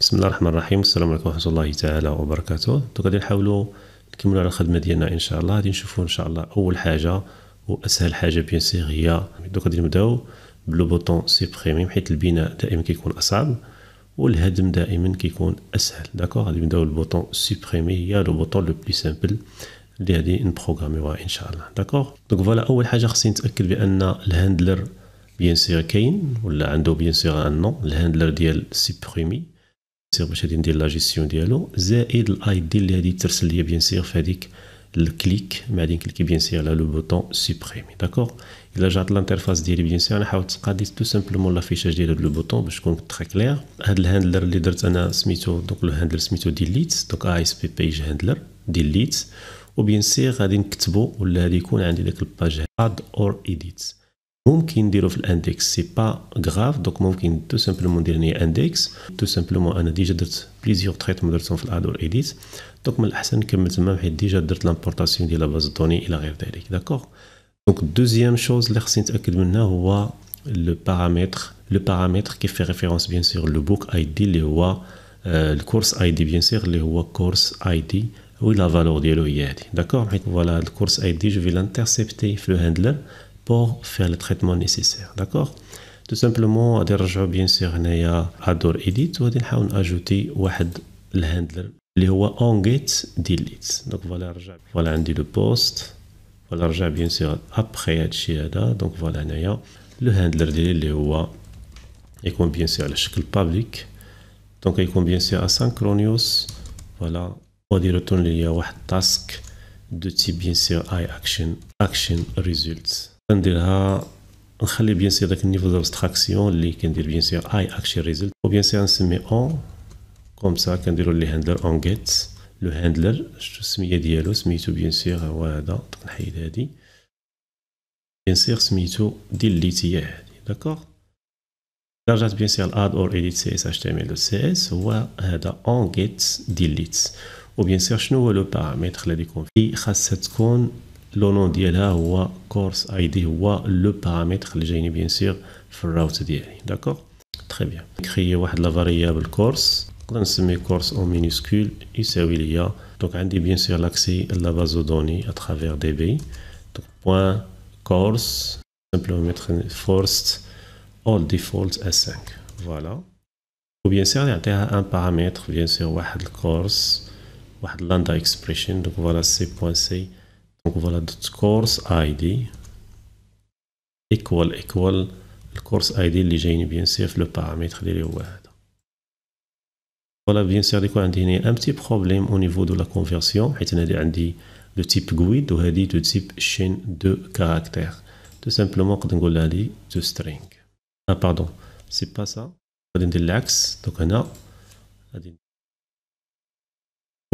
بسم الله الرحمن الرحيم السلام عليكم ورحمه الله تعالى وبركاته دوك غادي نحاولوا نكملوا على الخدمه ديالنا ان شاء الله غادي نشوفوا ان شاء الله اول حاجه واسهل حاجه بيان سيغ هي دوك غادي نبداو بلو بوطون سيبريمي حيت البناء دائما كيكون اصعب والهدم دائما كيكون اسهل داكوغ غادي نبداو بالبوطون سيبريمي هي لو بوطون لو بلو سامبل اللي غادي نبروغراميوها ان شاء الله داكوغ دونك فوالا اول حاجه خصني نتاكد بان الهاندلر بيان سيغ كاين ولا عنده بيان سيغ ان نو الهاندلر ديال سيبريمي سير باش غادي ندير لا جيستيون ديالو زائد الاي دي اللي غادي ترسل ليا بيان سير في هذيك الكليك ما غادي نكليكي بيان سير على لو بوتون سوبريمي داكوغ الا جات لانترفاس ديالي بيان سير انا حاولت تقادي تو سامبلومون لافيشاج ديال هاد لو بوتون باش تكون تري كلير هاد الهاندلر اللي درت انا سميتو دونك لو هاندلر سميتو ديليت دونك اي اس بي بيج هاندلر ديليت وبيان سير غادي نكتبو ولا غادي يكون عندي داك الباج اد اور ايديت qui peut le dire l'index, ce n'est pas grave, donc on peut tout simplement le dire l'index. Tout simplement, j'ai déjà fait plusieurs traitements dans AdWords Edits. Donc, c'est mieux que maintenant, j'ai déjà fait l'importation de la base de données et d'autres D'accord. Donc, deuxième chose que nous avons fait, c'est le paramètre qui fait référence, bien sûr, le Book ID, qui est le Course ID, bien sûr, qui est le Course ID ou la valeur de l'OIAD, d'accord Voilà, le Course ID, je vais l'intercepter dans le Handler pour faire le traitement nécessaire. D'accord Tout simplement, bien sûr, à Adore Edit, et on va ajouter un handler, qui est Get Delete. Donc voilà, voilà, on dit le post. Voilà, bien sûr, après, donc voilà, on le handler Delete, qui est bien sûr le chèque public. Donc il est bien sûr asynchronous. Voilà, on va retourner un task de type bien sûr iAction, Action Results. نديرها نخلي بيان سي داك النيفو دو ابستراكسيون اللي كندير بيان سي اي اكشن ريزلت بيان سي نسمي اون كوم سا كنديرو لي هاندلر اون جيت لو هاندلر شتو السميه ديالو سميتو بيان سي هو هذا نحيد هادي بيان سي سميتو ديليت هي هادي داكوغ رجعت بيان سي الاد اور اديت سي اس اش تي ام ال سي اس هو هذا اون جيت ديليت و بيان سي شنو هو لو بارامتر اللي كون في خاصها تكون le nom d'IELA ou Course ID ou le paramètre que j'ai bien sûr pour route d'IELA. D'accord Très bien. Créer la variable Course. On se met Course en minuscule et c'est où il y a. Donc, on dit bien sûr l'accès à la base de données à travers DB. Donc, Course. Simplement mettre Forced All default S5. Voilà. Ou bien sûr, il y a un paramètre, bien sûr, Course. Lambda Expression. Donc, voilà, c'est point C. .c. Voilà, course ID equal le course ID les gènes bien sûr le paramètre des les voilà bien sûr de quoi un petit problème au niveau de la conversion et on a dit le type guide ou à dit de type chaîne de caractère tout simplement que d'un goût de string ah pardon c'est pas ça d'un donc on a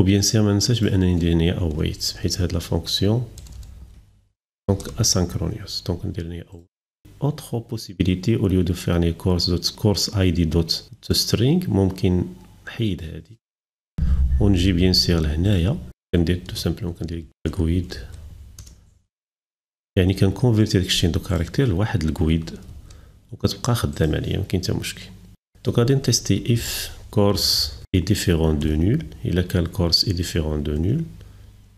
وبيان سير ما ننساش بانني ندير هنايا اويت حيت هاد لا فونكسيون دونك اسانكرونيوس دونك ندير هنايا او اوتر بوسيبيليتي ليو دو فير لي كورس دوت كورس اي دي دوت تو سترينغ ممكن نحيد هادي ونجي بيان سير لهنايا كندير تو سامبلومون كندير كويد يعني كنكونفيرتي داكشي دو كاركتير لواحد الكويد وكتبقى خدامه عليا مكاين حتى مشكل دونك غادي نتيستي اف كورس est différent de nul et laquelle corse est différent de nul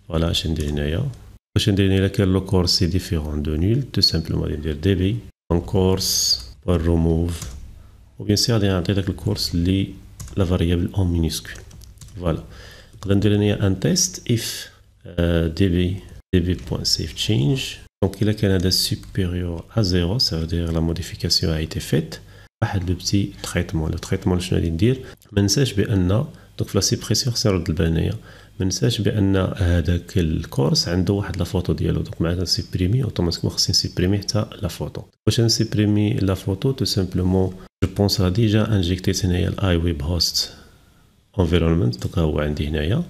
voilà le corse est différent de nul tout simplement dire db en corse remove ou bien c'est le corse la variable en minuscule voilà un test if db euh, db change. donc il a Canada supérieur à 0 ça veut dire la modification a été faite واحد لو بتي تريتمون لو تريتمون شنو غادي ندير ما ننساش بان دوك في لا سيبريسيون خصني نرد البنانيه ما ننساش بان هذاك الكورس عنده واحد لا فوتو ديالو دوك معناتها نسيبريمي اوتوماتيكمون خصني نسيبريمي حتى لا فوتو واش نسيبريمي لا فوتو تو سامبلومون جو بونس راه ديجا انجيكتيت هنايا الاي ويب هوست انفيرونمنت دوك هو عندي هنايا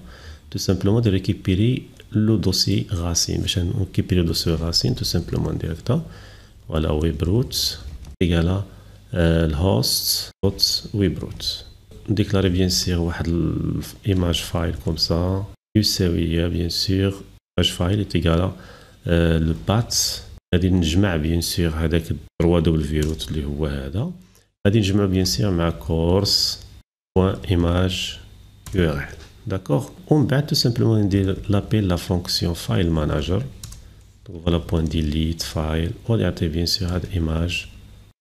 تو سامبلومون دو ريكيبيري لو دوسي راسين باش نكيبيري دوسي راسين تو سامبلومون ديريكتا فوالا ويب روت ايكالا آه، الهوست دوت ويبروت نديكلاري بيان سيغ واحد الايماج فايل كوم سا يساوي بيان سيغ ايماج فايل ايتيكالا البات آه، غادي نجمع بيان سيغ هذاك الدروا دوبل فيروت اللي هو هذا غادي نجمع بيان سيغ مع كورس بوان ايماج يو ار ال داكوغ ومن بعد تو سامبلومون ندير لابيل لا فونكسيون فايل ماناجر دونك فوالا بوان ديليت فايل و يعطي بيان سيغ هاد ايماج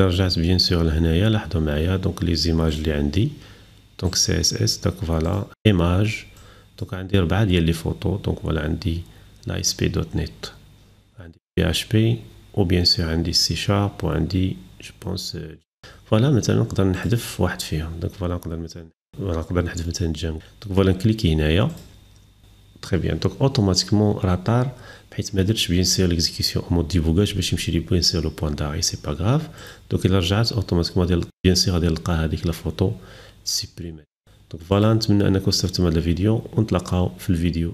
رجعت بيان سور لهنايا لاحظوا معايا دونك لي زيماج اللي عندي دونك سي اس اس دونك فوالا ايماج دونك عندي ربعة ديال لي فوتو دونك فوالا عندي لايس بي دوت نت عندي بي اش بي و بيان سور عندي سي شارب وعندي جو بونس فوالا مثلا نقدر نحذف واحد فيهم دونك فوالا نقدر مثلا نقدر نحذف مثلا جام دونك فوالا نكليكي هنايا très bien. Donc, automatiquement, Ratar, peut je peut bien l'exécution en mode divulgage, mais je suis à faire le point d'arrêt, c'est pas grave. Donc, il a automatiquement, bien sûr, il a avec la photo supprimée. Donc, voilà, je vous remercie de la vidéo. On te la dans la vidéo.